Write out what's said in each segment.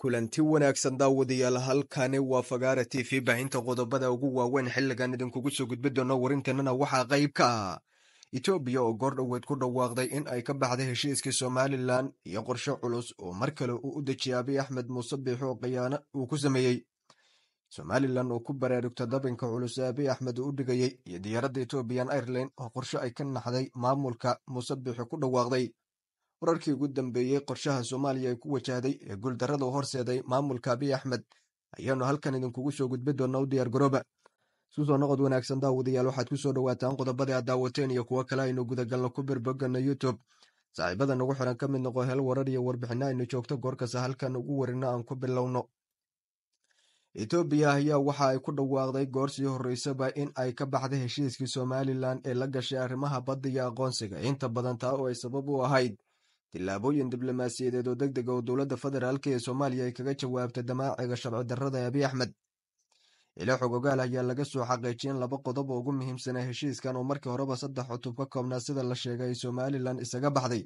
kulanti wanaagsan daawadayaal halkani waa fagaara t v baahinta qodobada ugu waaweyn xilligan idinkugu soo gudbi doono warinteennana waxaa qayb ka ah itoobiya oo goor goordhoweed ku dhawaaqday in ay ka baxday heshiiskii somalilan iyo qorsho culus oo mar kale uu u dejiya abiy axmed muuse biixoo khiyaano uu ku sameeyey somalilan oo ku baraarugta dabinka culus ee abiy axmed uu u dhigayey iyo diyaaradda etoobiyan irelan oo qorsho ay ka naxday maamulka muuse biixi ku dhawaaqday wararkii ugu dambeeyey qorshaha soomaaliya ay ku wajahday ee guuldarada u horseeday maamulka abiy axmed ayaanu halkan idinkugu soo gudbi doona u diyaargarooba isu soo noqod wanaagsan daawadayaal waxaad ku soo dhowaataan qodobada aad daawateen iyo kuwo kale aynu gudagalno ku birboganna youtube saaxiibada nagu xiran ka mid noqo hel warar iyo warbixinna aynu joogto goorkasta halkan ugu warino aan ku bilowno etoobiya ayaa waxa ay ku dhawaaqday goorsii sii horreysaba in ay ka baxday heshiiskii somalilan ee la gashay arrimaha badda iyo aqoonsiga inta badan taa oo ay sabab u ahayd tillaabooyin diblomaasiyadeed oo deg deg oo dowladda federaalk ee soomaaliya ay kaga jawaabtay damaaciga sharci darrada abiy axmed ilo xog ogaal ah ayaa laga soo in laba qodob oo ugu muhiimsanaa heshiiskan oo markii horeba saddex cutub ka koobnaa sida la sheegay ay somalilan isaga baxday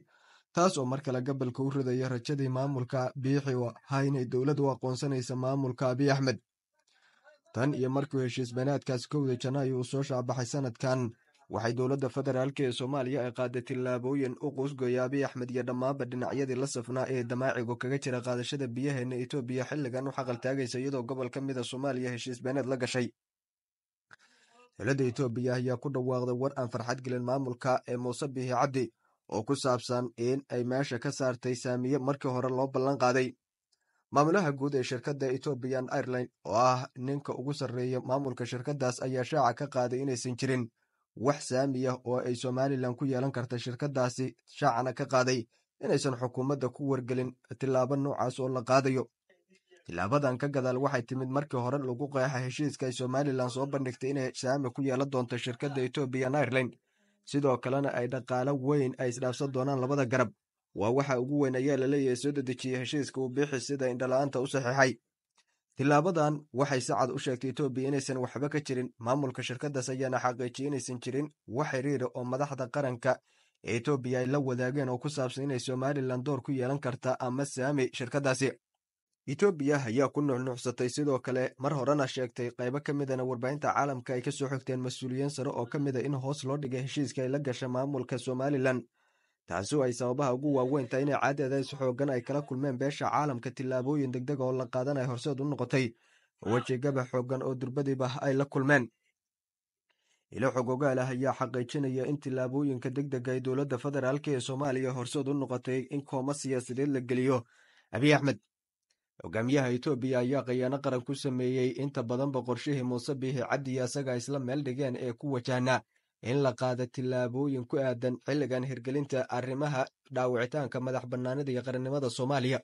taas oo mar kale gabalka u ridaya rajadii maamulka biixi oo ahaa inay dowladdu aqoonsanaysa maamulka abiy axmed tan iyo markuu heshiis banaadkaas kowda janaayo uu soo shaabaxay sanadkan waxay dowladda federaalk ee soomaaliya ay qaaday tillaabooyin u qusgaya abiy axmed iyo dhammaanba dhinacyadii la safnaa ee damaacigu kaga jira qaadashada biyaheenna etoobiya xilligan u xaqaltaagaysa iyadoo gobol ka mid a ah soomaaliya heshiis beeneed la gashay dowladda etoobiya ayaa ku dhawaaqday war aan farxad gelin maamulka ee muuse bihi cabdi oo ku saabsan in ay meesha ka saartay saamiye markii hore loo ballan qaaday maamulaha guud ee shirkadda etoobiyan airline oo ah ninka ugu sarreeya maamulka shirkaddaas ayaa shaaca ka qaaday inaysan jirin wax saami ah oo ay somalilan ku yeelan karta shirkadaasi shaacana ka qaaday inaysan xukuumadda ku wargelin tillaabo noocaas oo la qaadayo tilaabadan ka gadaal waxay timid markii hore lagu qeexay heshiiska ay somalilan soo bandhigtay inay saami ku yeelan doonto shirkadda ethoobiyan airelan sidoo kalena ay dhaqaalo weyn ay isdhaafsan doonaan labada garab waa waxa ugu weyn ayaa la leeyahay soo dedejiya heshiiska uu biixi sida indhala-aanta u saxiixay tilaabadan waxay si cad u sheegtay etoobiya inaysan waxba ka jirin maamulka shirkaddaas ayaana xaqiijiya inaysan jirin wax xiriira oo madaxda qaranka ee etoobiya ay la wadaageen oo ku saabsan inay somalilan door ku yeelan karta ama saami shirkaddaasi etoobiya ayaa ku nuxnuuxsatay sidoo kale mar horena sheegtay qaybo ka midana warbaahinta caalamka ay ka soo xogteen mas-uuliyiin sare oo ka mid a ah in hoos loo dhigay heshiiska ay la gasha maamulka somalilan taasi ay sababaha ugu waaweynta inay caadaeda xooggan ay kala kulmeen beesha caalamka tillaabooyin degdeg ah oo la qaadan ay horseed u noqotay weji xooggan xoogan oo durbadiiba ay la kulmeen ilo ogaal ah ayaa xaqiijinaya in tillaabooyinka degdega ee dowladda federaalk ee soomaaliya horseed u noqotay in kooma siyaasadeed la geliyo abiy axmed hogaamiyaha etoobiya ayaa khiyaano qaran ku sameeyey inta badanba qorshihii muuse bihi cabdiya isaga isla meel dhigeen ee ku wajahnaa in la qaada tillaabooyin ku aadan xilligan hirgelinta arrimaha dhaawicitaanka madax bannaanida iyo qarannimada soomaaliya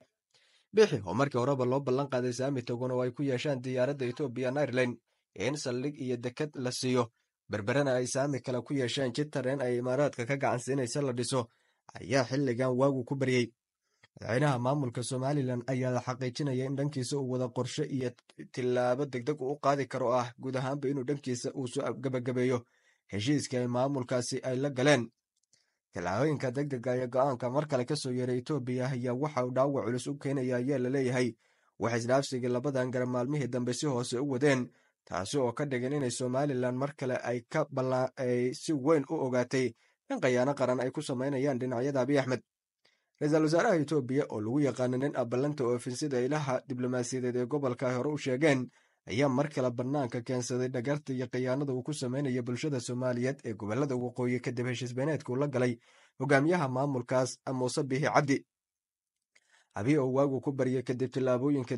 bixi oo markii horeba loo ballan qaaday saamitaguna oo ay ku yeeshaan diyaaradda etoobiya airelan in saldhig iyo deked la siiyo berberana ay saami kale ku yeesheen jitareen ay imaaraadka ka gacansiinaysa la dhiso ayaa xilligan waagu ku baryey madaxweynaha maamulka somalilan ayaa la xaqiijinaya in dhankiisa uu wada qorsho iyo tilaabo degdeg uu u qaadi karo ah guud ahaanba inuu dhankiisa uu soo gabagabeeyo heshiiskii ay maamulkaasi ay la galeen deg dega ee go'aanka mar kale ka soo yeeray etoobiya ayaa waxa uu dhaawac culus u keenaya ayaa la leeyahay waxay isdhaafsigii labadan garab maalmihii dambe si hoose u wadeen taasi oo ka dhigan inay somalilan mar kale ay ka ay si weyn u ogaatay in khayaano qaran ay ku samaynayaan dhinacyada abiy axmed ra iisal wasaaraha etoobiya oo lagu yaqaana nin abalanta oofinsida ilaha diblomaasiyadeed ee gobolka hore u sheegeen ayaa mar kale bannaanka keensaday dhagarta iyo khiyaanada uu ku sameynaya bulshada soomaaliyeed ee gobollada waqooyi kadib heshiis beeneedkuu la galay hogaamiyaha maamulkaas muuse bihi cabdi habii oo waagu ku baryay kadib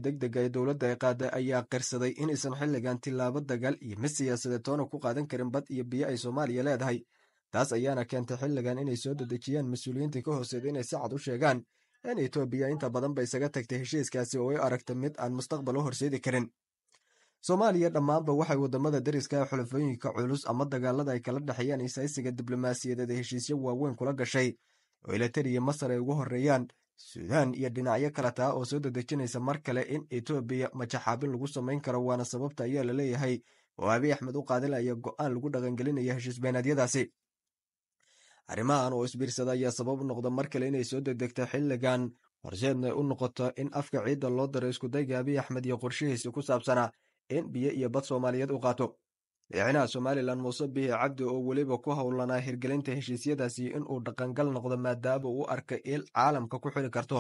deg dega ee dowladda ee qaada ayaa qirsaday inaysan xilligan tillaabo dagaal iyo mid siyaasadeed toona ku qaadan karin bad iyo biyo ay soomaaliya leedahay taas ayaana keentay xilligan inay soo dedejiyaan mas-uuliyiintii ka hooseeda inay si cad u sheegaan in etoobiya inta badan ba isaga tagtay heshiiskaasi oo ay aragta mid aan mustaqbal u horseedi karin soomaaliya dhammaanba waxay waddamada deriska ah, xulafooyinka culus ama dagaalada ay kala dhexeeyaan isaysiga diblomaasiyadeed ee heshiisyo waaweyn kula gashay oo ilatar iyo masar ay ugu horreeyaan suudaan iyo dhinacyo kale taa oo soo dadejinaysa mar kale in etoobiya majaxaabin lagu samayn karo waana sababta ayaa la leeyahay oo abiy axmed u qaadinaya go'aan lagu dhaqangelinaya heshiisbeenaadyadaasi arrimahan oo isbiirsada ayaa sabab u noqda mar kale inay soo degdegto xilligan horseedna u noqoto in afka ciidda loo daro iskudayga abiy axmed iyo qorshihiisi ku saabsanaa in biyo iyo bad soomaaliyeed u qaato madaxweynaha somalilan muuse bihi cabdi oo weliba ku howlanaa hirgelinta heshiisyadaasi inuu dhaqangal noqdo maadaaba uu arka il caalamka ku xiri karto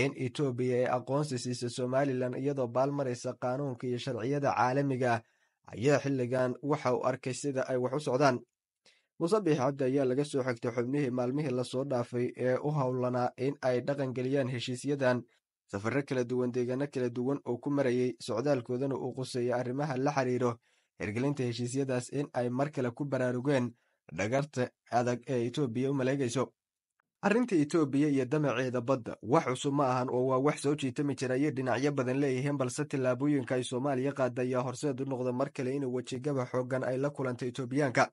in etoobiya ay aqoonsi siisa somalilan iyadoo baalmaraysa qaanuunka iyo sharciyada caalamiga ah, ayaa xilligan waxa u arkay sida ay wax u socdaan muuse bihi cabdi ayaa laga soo xigtay xubnihii maalmihii lasoo dhaafay ee u howlanaa in ay dhaqangeliyaan heshiisyadan safaro kala duwan deegaano kala duwan oo ku marayay socdaalkoodana uu quseeyo arrimaha la xiriiro hirgelinta heshiisyadaas in ay mar kale ku baraarugeen dhagarta adag ee etoobiya u maleegayso arrinta etoobiya iyo damaceeda badda wax cusub ma ahan oo waa wax soo jiitami jira dhinacyo badan leeyihiin balse tillaabooyinka ay soomaaliya qaada ayaa horseed u noqda mar kale in wejigaba xooggan ay la kulanta etoobiyaanka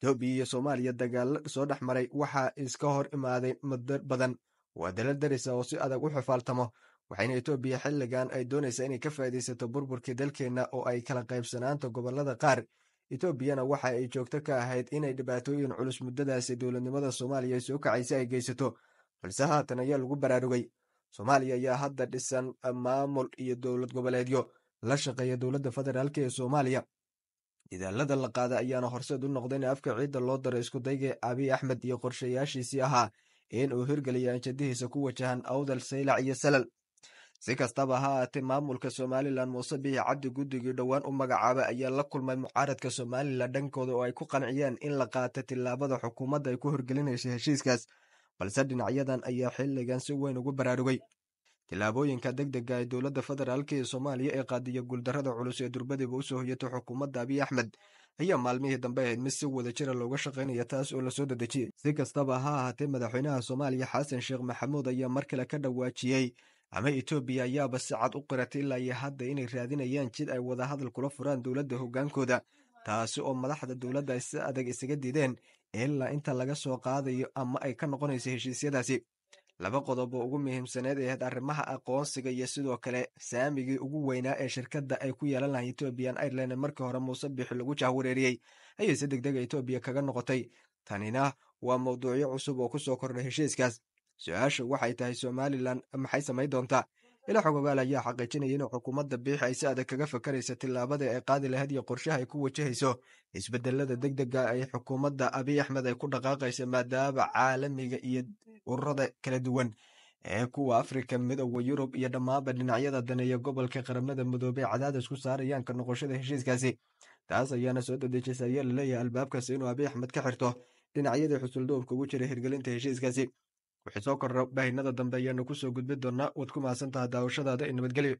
etoobiya iyo soomaaliya dagaalla soo dhex maray waxaa iska hor imaaday muddo badan waa dala darisa oo si adag u xifaaltamo waxayna etoobiya xilligan ay doonaysa inay ka faa'iidaysato burburkii dalkeenna oo ay kala qaybsanaanta gobollada qaar etoobiyana waxa ay joogto ka ahayd inay dhibaatooyin culus muddadaasi dowladnimada soomaaliya soo kacaysa ay geysato balse haatan ayaa lagu baraarugay soomaaliya ayaa hadda dhisan maamul iyo dowlad goboleedyo la shaqeeya dowladda federaalk ee soomaaliya dadaalada la qaada ayaana horseed u noqda in afka ciidda loo daro iskudayga abiy axmed iyo qorshayaashiisii ahaa in uu hirgeliya anjadihiisa ku wajahan awdal saylac iyo salal si kastaba ha aatee maamulka somalilan muuse bihi cabdi guddigii dhowaan u magacaabay ayaa la kulmay mucaaradka somalilan dhankooda oo ay ku qanciyeen in la qaato tilaabada xukuumadda ay ku horgelinaysay heshiiskaas balse dhinacyadan ayaa xilligan si weyn ugu baraarugay tilaabooyinka deg dega ee dowladda federaalk ee soomaaliya ee qaadiya guuldarrada culus ee durbadiiba u soo hoyatay xukuumadda abiy axmed ayaa maalmihii dambe ahayd mid si wada jira ah looga shaqaynaya taas oo lasoo dadejiyey si kastaba ha ahaatee madaxweynaha soomaaliya xasan sheekh maxamuud ayaa mar kale ka dhawaajiyey ama etoobiya ayaaba si cad u qiratay ilaa iyo hadda inay raadinayaan jid ay wadahadal kula furaan dowladda hoggaankooda taasi oo madaxda dowladda ay si adag isaga diideen ilaa inta laga soo qaadayo ama ay ka noqonayso heshiisyadaasi laba qodob oo ugu muhiimsaneed eeed arrimaha aqoonsiga iyo sidoo kale saamigii ugu weynaa ee shirkadda ay ku yeelan lahay etoobiyan aireland markii hore muuse biixi lagu jahwareeriyey ayay si degdega ah etoobiya kaga noqotay tanina waa mawduucyo cusub oo ku soo kordhay heshiiskaas su aasha waxay tahay somalilan maxay samayn doontaa ila xogogaal ayaa xaqiijinaya inuu xukuumadda biixi ay si adag kaga fakaraysa tillaabada ay qaadi lahayd iyo qorshaha ay ku wajahayso isbedelada dega ay xukuumadda abi axmed ay ku dhaqaaqayso maadaaba caalamiga iyo ururada kala duwan ee kuwa afrika midowda yurub iyo dhammaanba dhinacyada daneeya gobolka qaramada midoobey cadaadis ku saarayaanka noqoshada heshiiskaasi taas ayaana soo dadejisa ayaa la leeyahay albaabkaas inuu abi axmed ka xirto dhinacyadii xusulduubka ugu jiray hirgelinta heshiiskaasi waxay soo korna baahinada dambe ayaanu kusoo gudbi doonnaa waad ku mahadsantaha daawashadaada ee nabadgelyo